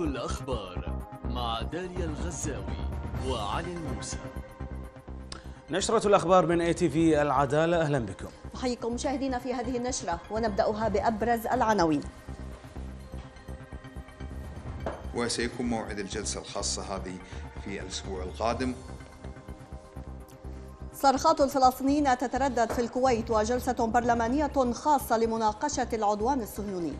الأخبار مع داليا الغزاوي وعلي الموسى نشرة الأخبار من اي تي في العدالة أهلا بكم أحييكم مشاهدينا في هذه النشرة ونبدأها بأبرز العناوين وسيكون موعد الجلسة الخاصة هذه في الأسبوع القادم صرخات الفلسطينيين تتردد في الكويت وجلسة برلمانية خاصة لمناقشة العدوان الصهيوني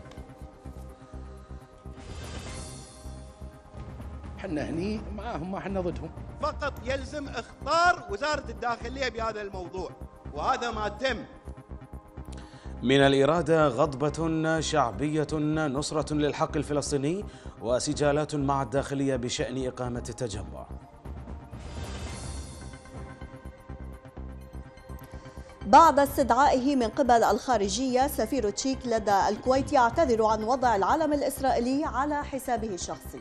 حنا هني معاهم ما حنا ضدهم فقط يلزم اخطار وزاره الداخليه بهذا الموضوع وهذا ما تم من الإرادة غضبة شعبية نصرة للحق الفلسطيني وسجالات مع الداخلية بشأن إقامة التجمع بعد استدعائه من قبل الخارجية سفير تشيك لدى الكويت يعتذر عن وضع العلم الإسرائيلي على حسابه الشخصي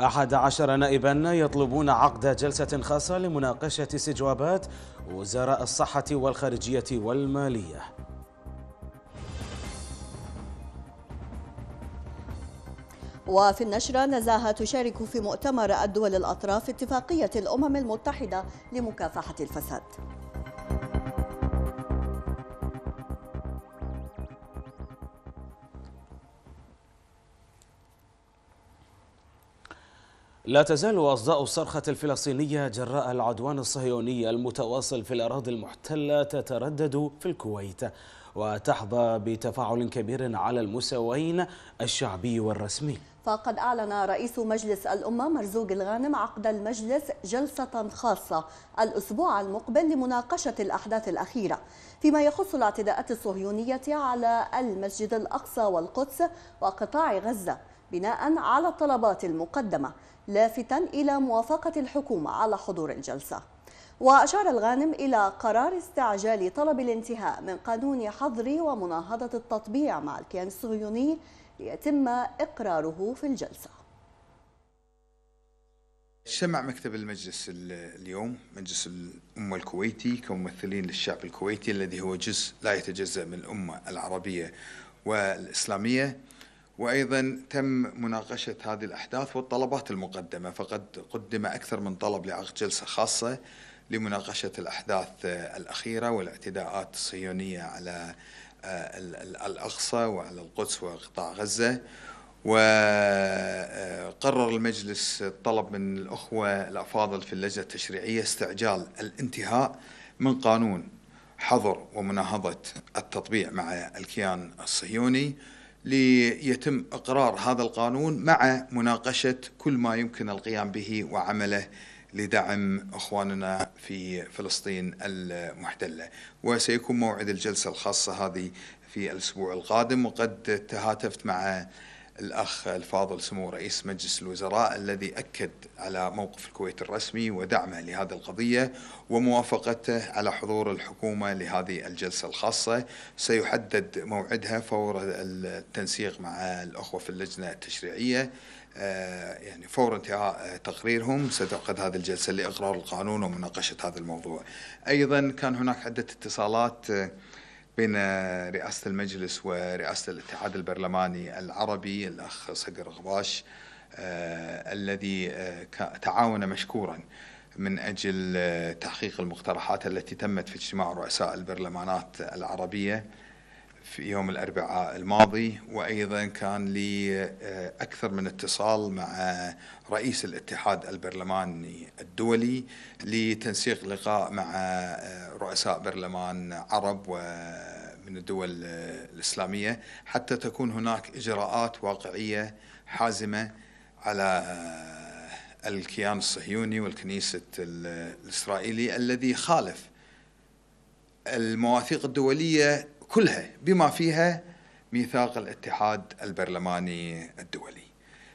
أحد عشر نائبا يطلبون عقد جلسة خاصة لمناقشة استجوابات وزراء الصحة والخارجية والمالية وفي النشرة نزاهة تشارك في مؤتمر الدول الأطراف اتفاقية الأمم المتحدة لمكافحة الفساد لا تزال أصداء الصرخة الفلسطينية جراء العدوان الصهيوني المتواصل في الأراضي المحتلة تتردد في الكويت وتحظى بتفاعل كبير على المستويين الشعبي والرسمي فقد أعلن رئيس مجلس الأمة مرزوق الغانم عقد المجلس جلسة خاصة الأسبوع المقبل لمناقشة الأحداث الأخيرة فيما يخص الاعتداءات الصهيونية على المسجد الأقصى والقدس وقطاع غزة بناء على الطلبات المقدمة لافتا إلى موافقة الحكومة على حضور الجلسة وأشار الغانم إلى قرار استعجال طلب الانتهاء من قانون حظر ومناهضة التطبيع مع الكيان الصهيوني ليتم إقراره في الجلسة اجتمع مكتب المجلس اليوم مجلس الأمة الكويتي كممثلين للشعب الكويتي الذي هو جزء لا يتجزأ من الأمة العربية والإسلامية وأيضا تم مناقشة هذه الأحداث والطلبات المقدمة فقد قدم أكثر من طلب لعقد جلسة خاصة لمناقشة الأحداث الأخيرة والاعتداءات الصهيونية على آه، الأقصى وعلى القدس وقطاع غزة وقرر آه، المجلس طلب من الأخوة الأفاضل في اللجنة التشريعية استعجال الانتهاء من قانون حظر ومناهضة التطبيع مع الكيان الصهيوني ليتم اقرار هذا القانون مع مناقشه كل ما يمكن القيام به وعمله لدعم اخواننا في فلسطين المحتله، وسيكون موعد الجلسه الخاصه هذه في الاسبوع القادم وقد تهاتفت مع الأخ الفاضل سمو رئيس مجلس الوزراء الذي أكد على موقف الكويت الرسمي ودعمه لهذه القضية وموافقته على حضور الحكومة لهذه الجلسة الخاصة سيحدد موعدها فور التنسيق مع الأخوة في اللجنة التشريعية آه، يعني فور انتهاء تقريرهم ستعقد هذه الجلسة لإقرار القانون ومناقشة هذا الموضوع أيضا كان هناك عدة اتصالات آه، بين رئاسة المجلس ورئاسة الاتحاد البرلماني العربي الأخ صقر غباش آه، الذي آه، تعاون مشكورا من أجل آه، تحقيق المقترحات التي تمت في اجتماع رؤساء البرلمانات العربية في يوم الأربعاء الماضي وأيضا كان لي آه، أكثر من اتصال مع رئيس الاتحاد البرلماني الدولي لتنسيق لقاء مع آه، رؤساء برلمان عرب و آه، من الدول الإسلامية حتى تكون هناك إجراءات واقعية حازمة على الكيان الصهيوني والكنيسة الإسرائيلي الذي خالف المواثيق الدولية كلها بما فيها ميثاق الاتحاد البرلماني الدولي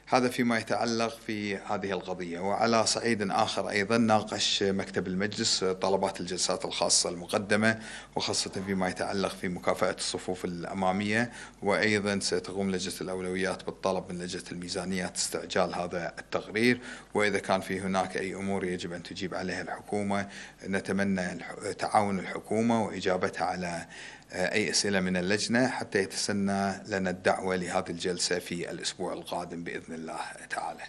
هذا فيما يتعلق في هذه القضية وعلى صعيد آخر أيضا ناقش مكتب المجلس طلبات الجلسات الخاصة المقدمة وخاصة فيما يتعلق في مكافأة الصفوف الأمامية وأيضا ستقوم لجنة الأولويات بالطلب من لجنة الميزانيات استعجال هذا التقرير وإذا كان في هناك أي أمور يجب أن تجيب عليها الحكومة نتمنى تعاون الحكومة وإجابتها على أي أسئلة من اللجنة حتى يتسنى لنا الدعوة لهذه الجلسة في الأسبوع القادم بإذن الله تعالى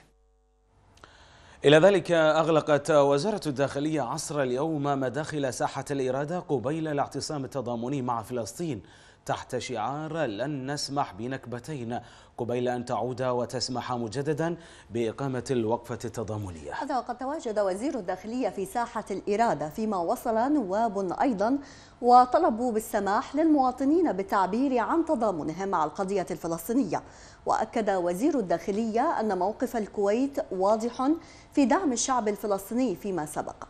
إلى ذلك أغلقت وزارة الداخلية عصر اليوم مداخل ساحة الإرادة قبيل الاعتصام التضامني مع فلسطين تحت شعار لن نسمح بنكبتين قبيل أن تعود وتسمح مجددا بإقامة الوقفة التضامنية هذا وقد تواجد وزير الداخلية في ساحة الإرادة فيما وصل نواب أيضا وطلبوا بالسماح للمواطنين بالتعبير عن تضامنهم مع القضية الفلسطينية وأكد وزير الداخلية أن موقف الكويت واضح في دعم الشعب الفلسطيني فيما سبق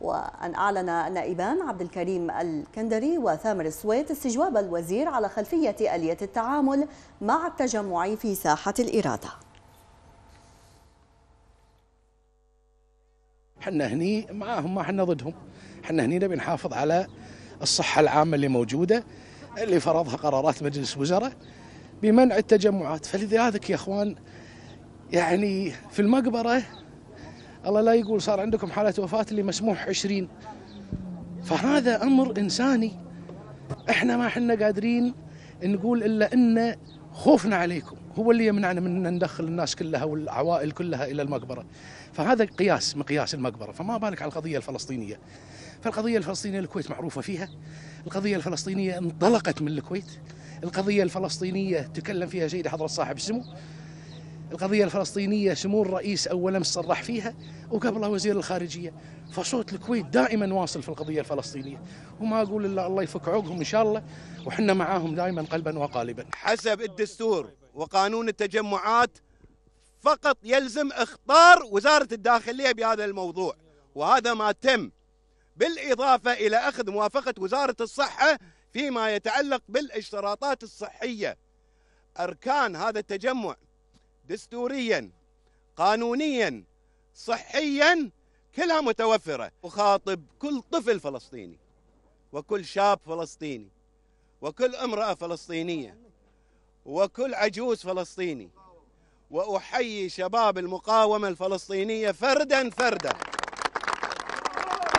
وأن أعلن النائبان عبد الكريم الكندري وثامر السويت استجواب الوزير على خلفية آلية التعامل مع التجمع في ساحة الإرادة حنا هني معاهم ما حنا ضدهم حنا هني نبي نحافظ على الصحة العامة اللي موجودة اللي فرضها قرارات مجلس الوزراء بمنع التجمعات فلذلك يا اخوان يعني في المقبرة الله لا يقول صار عندكم حالة وفاة اللي مسموح 20 فهذا أمر إنساني إحنا ما حنا قادرين نقول إلا أن خوفنا عليكم هو اللي يمنعنا من أن ندخل الناس كلها والعوائل كلها إلى المقبرة فهذا قياس مقياس المقبرة فما بالك على القضية الفلسطينية فالقضية الفلسطينية الكويت معروفة فيها القضية الفلسطينية انطلقت من الكويت القضية الفلسطينية تكلم فيها سيدي حضرة صاحب السمو القضية الفلسطينية سمو الرئيس أول أمس صرح فيها وقبلها وزير الخارجية فصوت الكويت دائما واصل في القضية الفلسطينية وما أقول إلا الله يفك عوقهم إن شاء الله وحنا معاهم دائما قلبا وقالبا حسب الدستور وقانون التجمعات فقط يلزم اخطار وزارة الداخلية بهذا الموضوع وهذا ما تم بالإضافة إلى أخذ موافقة وزارة الصحة فيما يتعلق بالاشتراطات الصحية أركان هذا التجمع دستوريا قانونيا صحيا كلها متوفرة أخاطب كل طفل فلسطيني وكل شاب فلسطيني وكل امرأة فلسطينية وكل عجوز فلسطيني وأحيي شباب المقاومة الفلسطينية فردا فردا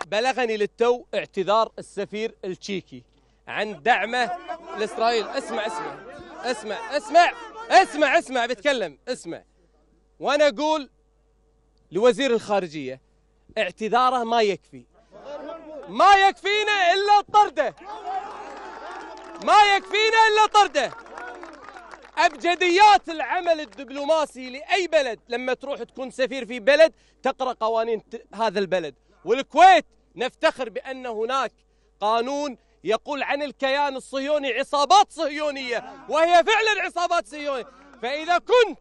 بلغني للتو اعتذار السفير التشيكي عن دعمه لإسرائيل اسمع اسمع اسمع اسمع اسمع اسمع بتكلم اسمع وانا اقول لوزير الخارجيه اعتذاره ما يكفي ما يكفينا الا طرده ما يكفينا الا طرده ابجديات العمل الدبلوماسي لاي بلد لما تروح تكون سفير في بلد تقرا قوانين هذا البلد والكويت نفتخر بان هناك قانون يقول عن الكيان الصهيوني عصابات صهيونية وهي فعلا عصابات صهيونية فإذا كنت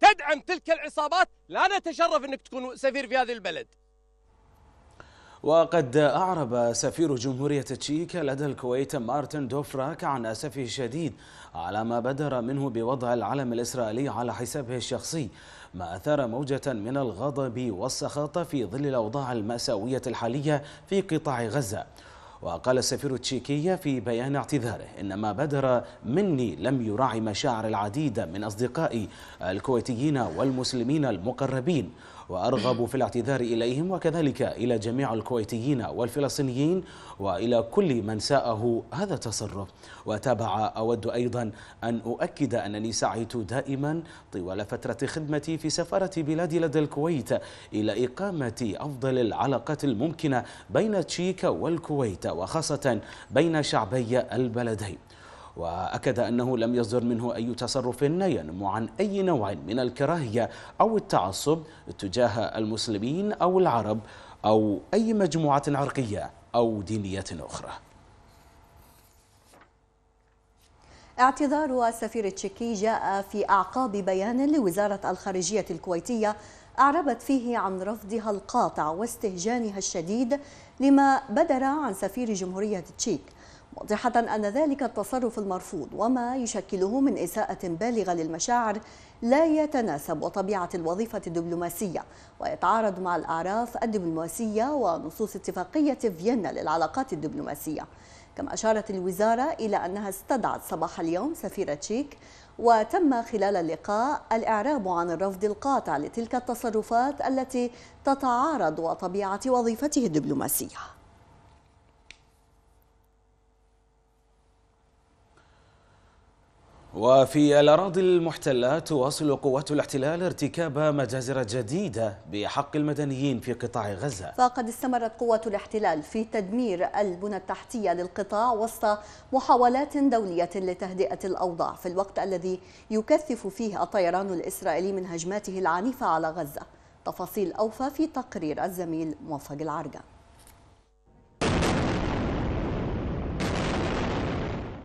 تدعم تلك العصابات لا نتشرف أنك تكون سفير في هذه البلد وقد أعرب سفير جمهورية تشيك لدى الكويت مارتن دوفراك عن أسفه الشديد على ما بدر منه بوضع العلم الإسرائيلي على حسابه الشخصي ما أثار موجة من الغضب والسخط في ظل الأوضاع المأساوية الحالية في قطاع غزة وقال السفير التشيكي في بيان اعتذاره إن ما بدر مني لم يراعي مشاعر العديد من أصدقائي الكويتيين والمسلمين المقربين وأرغب في الاعتذار إليهم وكذلك إلى جميع الكويتيين والفلسطينيين وإلى كل من ساءه هذا التصرف وتابع أود أيضا أن أؤكد أنني سعيت دائما طوال فترة خدمتي في سفارة بلادي لدى الكويت إلى إقامة أفضل العلاقات الممكنة بين تشيك والكويت وخاصة بين شعبي البلدين وأكد أنه لم يصدر منه أي تصرف ينم عن أي نوع من الكراهية أو التعصب تجاه المسلمين أو العرب أو أي مجموعة عرقية أو دينية أخرى اعتذار السفير التشيكي جاء في أعقاب بيان لوزارة الخارجية الكويتية أعربت فيه عن رفضها القاطع واستهجانها الشديد لما بدر عن سفير جمهورية التشيك موضحة أن ذلك التصرف المرفوض وما يشكله من إساءة بالغة للمشاعر لا يتناسب وطبيعة الوظيفة الدبلوماسية ويتعارض مع الأعراف الدبلوماسية ونصوص اتفاقية فيينا للعلاقات الدبلوماسية كما أشارت الوزارة إلى أنها استدعت صباح اليوم سفيرة تشيك وتم خلال اللقاء الإعراب عن الرفض القاطع لتلك التصرفات التي تتعارض وطبيعة وظيفته الدبلوماسية وفي الأراضي المحتلة تواصل قوات الاحتلال ارتكاب مجازر جديدة بحق المدنيين في قطاع غزة فقد استمرت قوات الاحتلال في تدمير البنى التحتية للقطاع وسط محاولات دولية لتهدئة الأوضاع في الوقت الذي يكثف فيه الطيران الإسرائيلي من هجماته العنيفة على غزة تفاصيل أوفى في تقرير الزميل موفق العرجة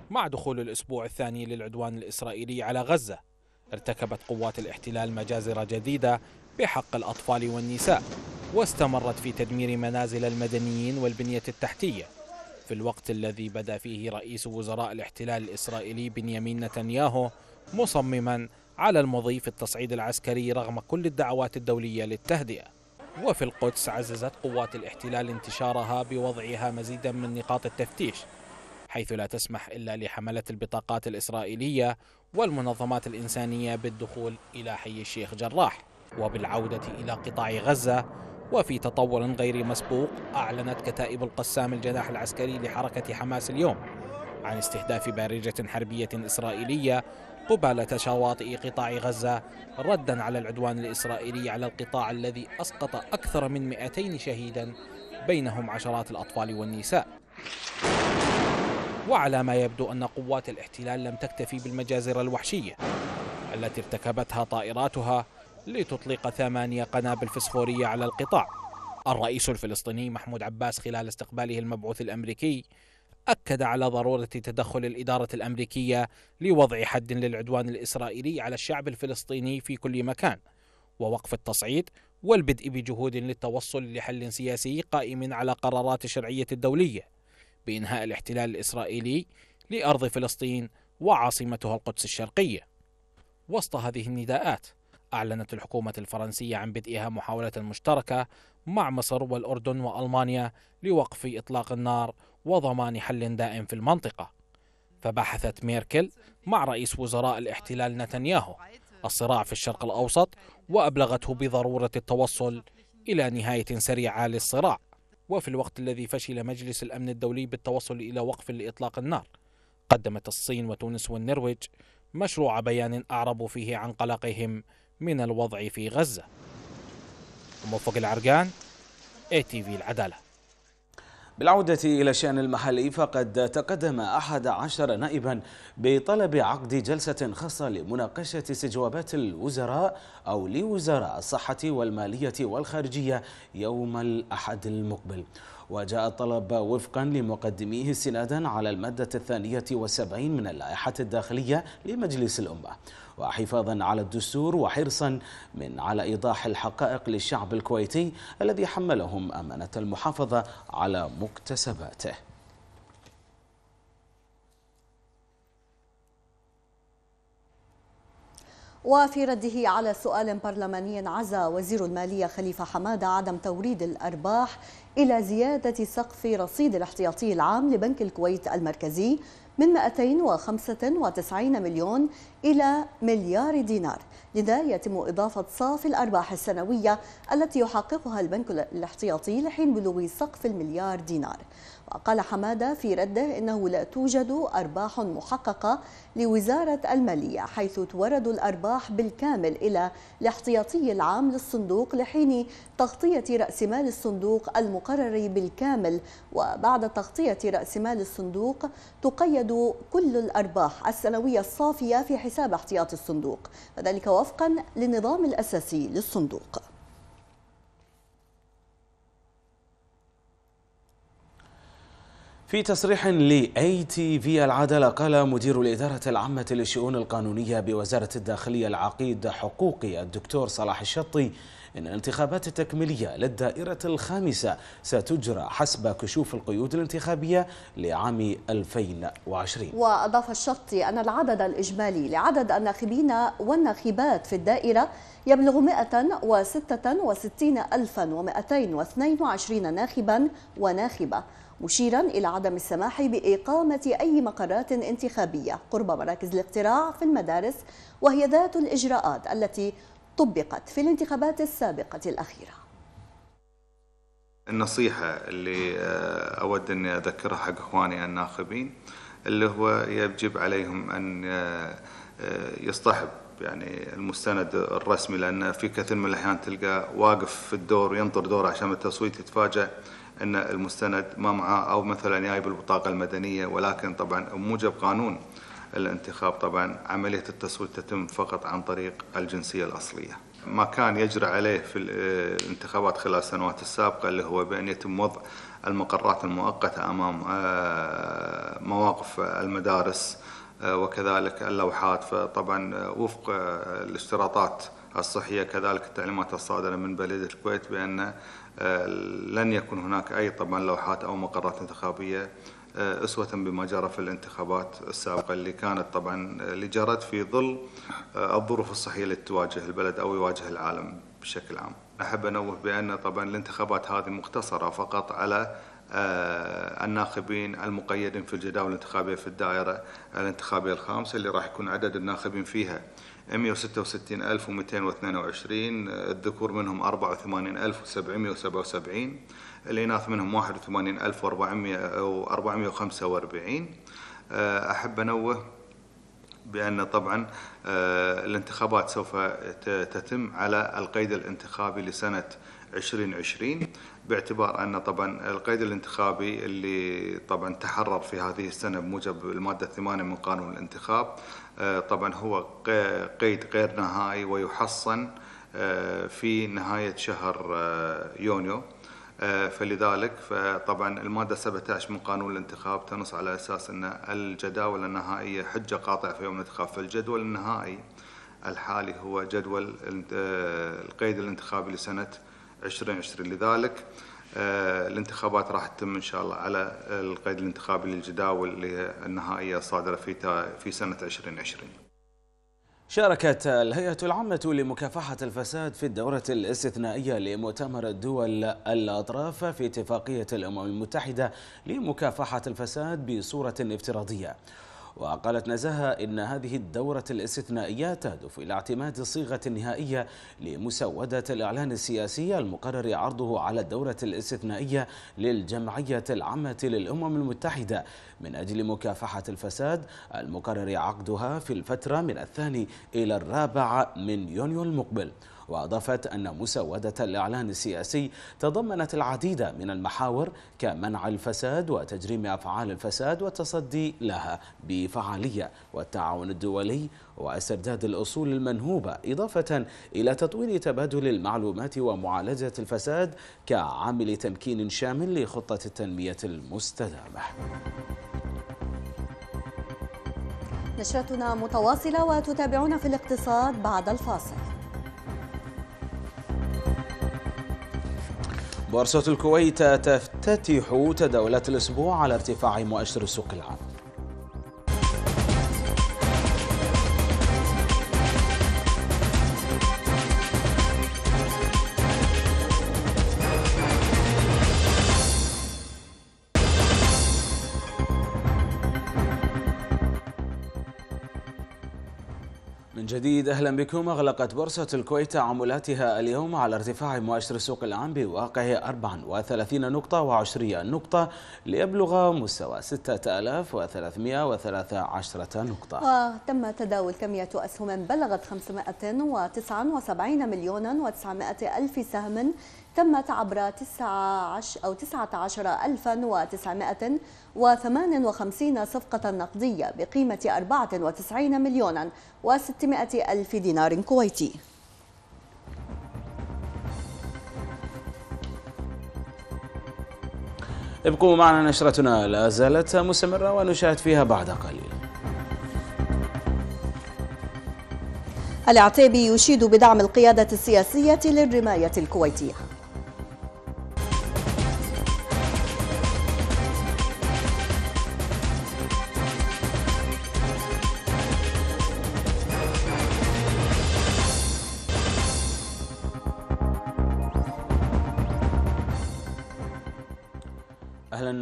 مع دخول الأسبوع الثاني للعدوان الإسرائيلي على غزة ارتكبت قوات الاحتلال مجازر جديدة بحق الأطفال والنساء واستمرت في تدمير منازل المدنيين والبنية التحتية في الوقت الذي بدا فيه رئيس وزراء الاحتلال الإسرائيلي بنيامين نتنياهو مصمما على المضي في التصعيد العسكري رغم كل الدعوات الدولية للتهدئة وفي القدس عززت قوات الاحتلال انتشارها بوضعها مزيدا من نقاط التفتيش حيث لا تسمح إلا لحملة البطاقات الإسرائيلية والمنظمات الإنسانية بالدخول إلى حي الشيخ جراح وبالعودة إلى قطاع غزة وفي تطور غير مسبوق أعلنت كتائب القسام الجناح العسكري لحركة حماس اليوم عن استهداف بارجة حربية إسرائيلية قبالة شواطئ قطاع غزة ردا على العدوان الإسرائيلي على القطاع الذي أسقط أكثر من 200 شهيدا بينهم عشرات الأطفال والنساء وعلى ما يبدو أن قوات الاحتلال لم تكتفي بالمجازر الوحشية التي ارتكبتها طائراتها لتطلق ثمانية قنابل فسفورية على القطاع الرئيس الفلسطيني محمود عباس خلال استقباله المبعوث الأمريكي أكد على ضرورة تدخل الإدارة الأمريكية لوضع حد للعدوان الإسرائيلي على الشعب الفلسطيني في كل مكان ووقف التصعيد والبدء بجهود للتوصل لحل سياسي قائم على قرارات الشرعية الدولية بإنهاء الاحتلال الإسرائيلي لأرض فلسطين وعاصمتها القدس الشرقية. وسط هذه النداءات أعلنت الحكومة الفرنسية عن بدءها محاولة مشتركة مع مصر والأردن وألمانيا لوقف إطلاق النار وضمان حل دائم في المنطقة. فبحثت ميركل مع رئيس وزراء الاحتلال نتنياهو الصراع في الشرق الأوسط وأبلغته بضرورة التوصل إلى نهاية سريعة للصراع وفي الوقت الذي فشل مجلس الأمن الدولي بالتوصل إلى وقف لإطلاق النار قدمت الصين وتونس والنرويج مشروع بيان أعربوا فيه عن قلقهم من الوضع في غزة موفق العرقان اي تي في العداله بالعودة إلى الشأن المحلي فقد تقدم أحد عشر نائبا بطلب عقد جلسة خاصة لمناقشة استجوابات الوزراء أو لوزراء الصحة والمالية والخارجية يوم الأحد المقبل وجاء الطلب وفقا لمقدميه استنادا على المادة الثانية والسبعين من اللائحة الداخلية لمجلس الأمة وحفاظا على الدستور وحرصا من على إيضاح الحقائق للشعب الكويتي الذي حملهم أمانة المحافظة على مكتسباته وفي رده على سؤال برلماني عزا وزير المالية خليفة حمادة عدم توريد الأرباح إلى زيادة سقف رصيد الاحتياطي العام لبنك الكويت المركزي من 295 مليون إلى مليار دينار لذا يتم إضافة صافي الأرباح السنوية التي يحققها البنك الاحتياطي لحين بلوغ سقف المليار دينار وقال حمادة في رده إنه لا توجد أرباح محققة لوزارة المالية حيث تورد الأرباح بالكامل إلى الاحتياطي العام للصندوق لحين تغطية رأس مال الصندوق المقرر بالكامل وبعد تغطية رأس مال الصندوق تقيد كل الأرباح السنوية الصافية في حساب احتياطي الصندوق وذلك وفقا للنظام الأساسي للصندوق في تصريح لاي تي في العدالة قال مدير الإدارة العامة للشؤون القانونية بوزارة الداخلية العقيد حقوقي الدكتور صلاح الشطي إن الانتخابات التكميلية للدائرة الخامسة ستجرى حسب كشوف القيود الانتخابية لعام 2020 وأضاف الشطي أن العدد الإجمالي لعدد الناخبين والناخبات في الدائرة يبلغ 166,222 ناخبا وناخبة مشيرا إلى عدم السماح بإقامة أي مقرات انتخابية قرب مراكز الاقتراع في المدارس وهي ذات الإجراءات التي طبقت في الانتخابات السابقة الأخيرة النصيحة اللي آه، أود أن أذكرها حق إخواني الناخبين اللي هو يجب عليهم أن آه، آه، يصطحب يعني المستند الرسمي لأن في كثير من الأحيان تلقى واقف في الدور ينطر دوره عشان التصويت يتفاجأ ان المستند ما معاه او مثلا جايب البطاقه المدنيه ولكن طبعا بموجب قانون الانتخاب طبعا عمليه التصويت تتم فقط عن طريق الجنسيه الاصليه. ما كان يجرى عليه في الانتخابات آه، خلال السنوات السابقه اللي هو بان يتم وضع المقرات المؤقته امام آه، مواقف المدارس آه، وكذلك اللوحات فطبعا وفق الاشتراطات الصحيه كذلك التعليمات الصادره من بلديه الكويت بان آه، لن يكون هناك أي طبعا لوحات أو مقرات انتخابية آه، أسوة بما جرى في الانتخابات السابقة اللي كانت طبعا آه، اللي جرت في ظل الظروف الصحية اللي تواجه البلد أو يواجه العالم بشكل عام أحب أنوه بأن طبعا الانتخابات هذه مقتصرة فقط على الناخبين المقيدين في الجداول الانتخابية في الدائرة الانتخابية الخامسة اللي راح يكون عدد الناخبين فيها 166222 الذكور منهم 84777 الإناث منهم 81445 آه، أحب أنوه بأن طبعا آه، الانتخابات سوف تتم على القيد الانتخابي لسنة 2020 باعتبار أن طبعا القيد الانتخابي اللي طبعا تحرر في هذه السنة بموجب المادة 8 من قانون الانتخاب آه، طبعا هو قيد غير نهائي ويحصن آه، في نهاية شهر آه، يونيو فلذلك فطبعا المادة 17 من قانون الانتخاب تنص على أساس أن الجداول النهائية حجة قاطعة في يوم الانتخاب فالجدول النهائي الحالي هو جدول القيد الانتخابي لسنة 2020 لذلك آه، الانتخابات راح تتم ان شاء الله على القيد الانتخابي للجداول النهائيه الصادره في في سنه 2020. شاركت الهيئة العامة لمكافحة الفساد في الدورة الاستثنائية لمؤتمر الدول الأطراف في اتفاقية الأمم المتحدة لمكافحة الفساد بصورة افتراضية وقالت نزهة إن هذه الدورة الاستثنائية تهدف إلى اعتماد الصيغة النهائية لمسودة الإعلان السياسي المقرر عرضه على الدورة الاستثنائية للجمعية العامة للأمم المتحدة من أجل مكافحة الفساد المقرر عقدها في الفترة من الثاني إلى الرابع من يونيو المقبل وأضافت أن مسودة الإعلان السياسي تضمنت العديد من المحاور كمنع الفساد وتجريم أفعال الفساد والتصدي لها بفعالية والتعاون الدولي واسترداد الأصول المنهوبة إضافة إلى تطوير تبادل المعلومات ومعالجة الفساد كعامل تمكين شامل لخطة التنمية المستدامة نشرتنا متواصلة وتتابعون في الاقتصاد بعد الفاصل بورصة الكويت تفتتح تداولات الأسبوع على ارتفاع مؤشر السوق العام جديد أهلا بكم أغلقت بورصة الكويت تعاملاتها اليوم على ارتفاع مؤشر السوق العام بواقع 34 نقطة وعشرية نقطة ليبلغ مستوى 6313 نقطة وتم تداول كمية أسهم بلغت 579 مليونا و900 ألف سهم تمت عبر 19 أو 19958 صفقة نقدية بقيمة 94 مليونا و600 ألف دينار كويتي ابقوا معنا نشرتنا لا زالت مستمرة ونشاهد فيها بعد قليل العتيبي يشيد بدعم القيادة السياسية للرماية الكويتية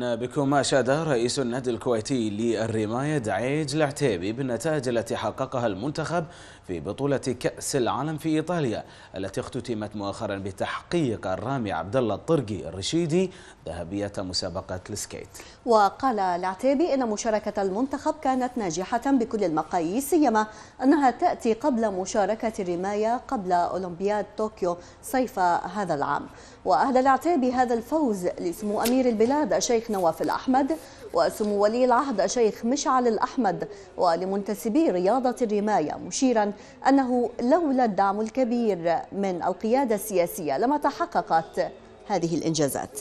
أعلن بكم أشاد رئيس النادي الكويتي للرماية دعيج العتيبي بالنتائج التي حققها المنتخب في بطولة كأس العالم في إيطاليا التي اختتمت مؤخرا بتحقيق الرامي عبد الله الطرقي الرشيدي ذهبية مسابقة السكيت وقال العتيبي إن مشاركة المنتخب كانت ناجحة بكل المقاييس سيما أنها تأتي قبل مشاركة الرماية قبل أولمبياد طوكيو صيف هذا العام وأهدى العتيبي هذا الفوز لسمو أمير البلاد الشيخ نواف الأحمد وسمو ولي العهد شيخ مشعل الأحمد ولمنتسبي رياضة الرماية مشيرا أنه لولا الدعم الكبير من القيادة السياسية لما تحققت هذه الإنجازات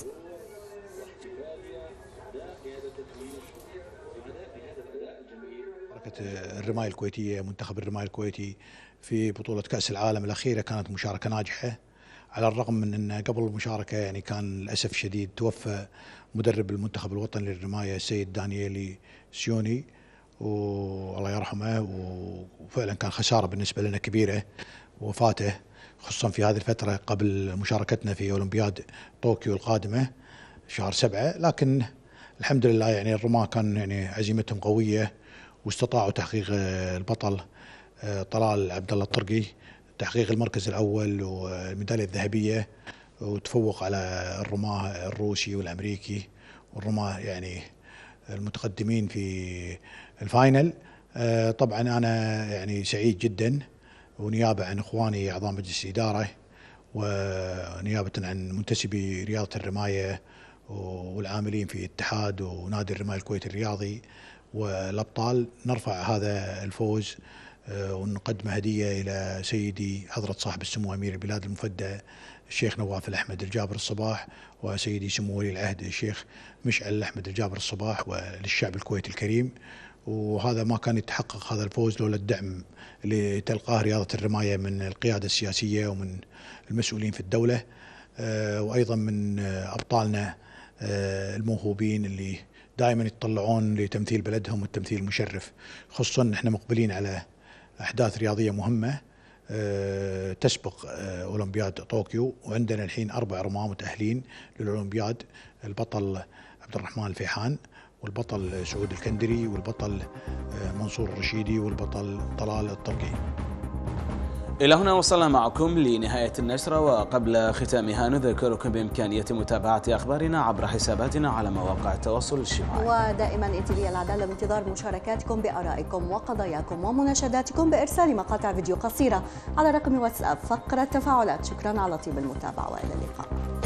الرماية الكويتية منتخب الرماية الكويتي في بطولة كأس العالم الأخيرة كانت مشاركة ناجحة على الرغم من أن قبل المشاركة يعني كان للأسف شديد توفى مدرب المنتخب الوطني للرماية السيد دانييلي سيوني والله يرحمه وفعلا كان خسارة بالنسبة لنا كبيرة وفاته خصوصا في هذه الفترة قبل مشاركتنا في أولمبياد طوكيو القادمة شهر سبعة لكن الحمد لله يعني الرماة كان يعني عزيمتهم قوية واستطاعوا تحقيق البطل طلال عبد الله الطرقي تحقيق المركز الأول والميدالية الذهبية وتفوق على الرماه الروسي والامريكي والرماه يعني المتقدمين في الفاينل آه، طبعا انا يعني سعيد جدا ونيابه عن اخواني اعضاء مجلس الاداره ونيابه عن منتسبي رياضه الرمايه والعاملين في اتحاد ونادي الرمايه الكويتي الرياضي والابطال نرفع هذا الفوز آه، ونقدم هدية إلى سيدي حضرة صاحب السمو أمير البلاد المفدى الشيخ نواف الأحمد الجابر الصباح وسيدي سمو ولي العهد الشيخ مشعل الأحمد الجابر الصباح وللشعب الكويتي الكريم وهذا ما كان يتحقق هذا الفوز لولا الدعم اللي تلقاه رياضة الرماية من القيادة السياسية ومن المسؤولين في الدولة آه، وأيضا من أبطالنا آه، الموهوبين اللي دائما يتطلعون لتمثيل بلدهم والتمثيل المشرف خصوصا احنا مقبلين على احداث رياضيه مهمه آه، تسبق آه، اولمبياد طوكيو وعندنا الحين اربع رماة متاهلين للاولمبياد البطل عبد الرحمن الفيحان والبطل سعود الكندري والبطل آه، منصور الرشيدي والبطل طلال الطرقي إلى هنا وصلنا معكم لنهاية النشرة وقبل ختامها نذكركم بإمكانية متابعة أخبارنا عبر حساباتنا على مواقع التواصل الاجتماعي ودائما إتيلي العدالة بانتظار مشاركاتكم بآرائكم وقضاياكم ومناشداتكم بإرسال مقاطع فيديو قصيرة على رقم واتساب فقرة تفاعلات شكرا على طيب المتابعة وإلى اللقاء